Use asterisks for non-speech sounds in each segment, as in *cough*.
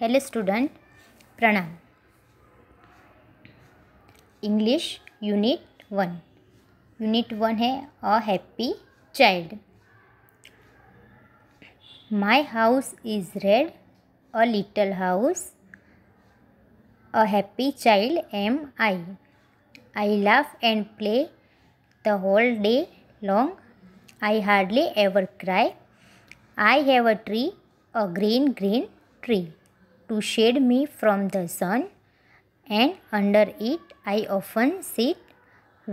hello student प्रणाम English unit one unit one है a happy child my house is red a little house a happy child am I I love and play the whole day long I hardly ever cry I have a tree a green green tree to shade me from the sun and under it I often sit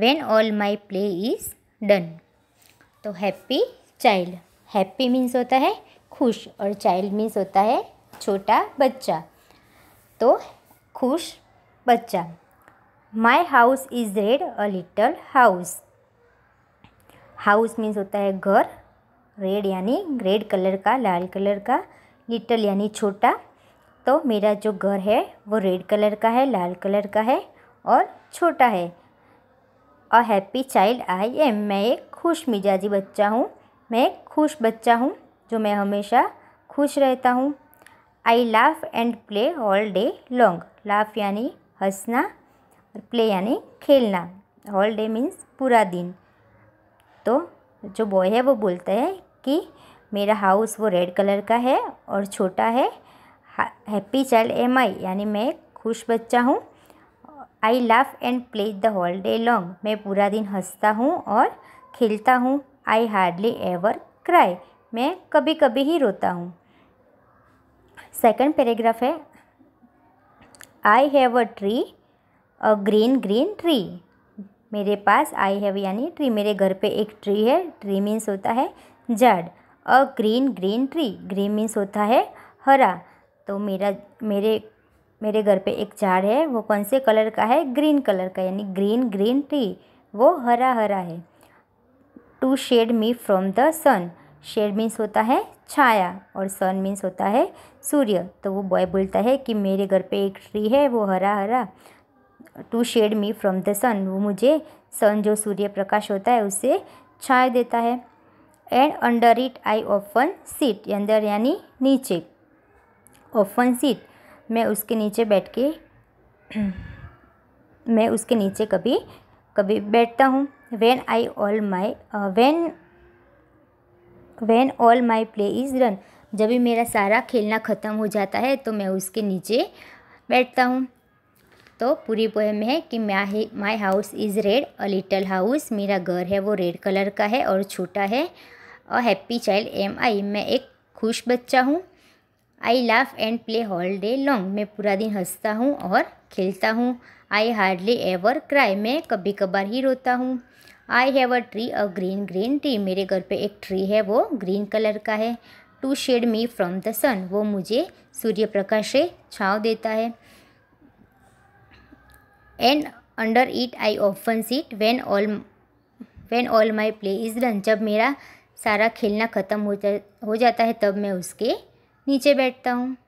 when all my play is done तो happy child happy means होता है खुश और child means होता है छोटा बच्चा तो खुश बच्चा my house is red a little house house means होता है घर रेड यानी रेड कलर का लाल कलर का लिटल यानी छोटा तो मेरा जो घर है वो रेड कलर का है लाल कलर का है और छोटा है a happy child I am मैं एक खुश मिजाजी बच्चा हूँ मैं एक खुश बच्चा हूँ जो मैं हमेशा खुश रहता हूँ I laugh and play all day long laugh यानी हंसना और प्ले यानी खेलना ऑल डे मीन्स पूरा दिन तो जो बॉय है वो बोलता है कि मेरा हाउस वो रेड कलर का है और छोटा है हैप्पी चाइल्ड एम आई यानी मैं एक खुश बच्चा हूँ I love and play the whole day long मैं पूरा दिन हंसता हूँ और खेलता हूँ आई हार्डली एवर क्राई मैं कभी कभी ही रोता हूँ सेकेंड पैराग्राफ है I have a tree a green green tree मेरे पास आई हैव यानी ट्री मेरे घर पे एक ट्री है ट्री मीन्स होता है जड a green green tree green means होता है हरा तो मेरा मेरे मेरे घर पे एक झाड़ है वो कौन से कलर का है ग्रीन कलर का यानी ग्रीन ग्रीन ट्री वो हरा हरा है to shade me from the sun shade means होता है छाया और सन मीन्स होता है सूर्य तो वो बॉय बोलता है कि मेरे घर पे एक ट्री है वो हरा हरा to shade me from the sun वो मुझे सन जो सूर्य प्रकाश होता है उससे छाया देता है and under it I often sit अंदर यानी नीचे ओपन सीट मैं उसके नीचे बैठ के *clears throat* मैं उसके नीचे कभी कभी बैठता हूँ when I all my when when all my play is run जब भी मेरा सारा खेलना ख़त्म हो जाता है तो मैं उसके नीचे बैठता हूँ तो पूरी पोएम है कि my my house is red a little house मेरा घर है वो रेड कलर का है और छोटा है a happy child am I मैं एक खुश बच्चा हूँ I laugh and play all day long मैं पूरा दिन हंसता हूँ और खेलता हूँ आई हार्डली एवर क्राई मैं कभी कभार ही रोता हूँ I have a tree a green green tree मेरे घर पे एक ट्री है वो ग्रीन कलर का है to shade me from the sun वो मुझे सूर्य प्रकाश से छाँव देता है and under it I often sit when all when all my play is done जब मेरा सारा खेलना ख़त्म हो जा हो जाता है तब मैं उसके नीचे बैठता हूँ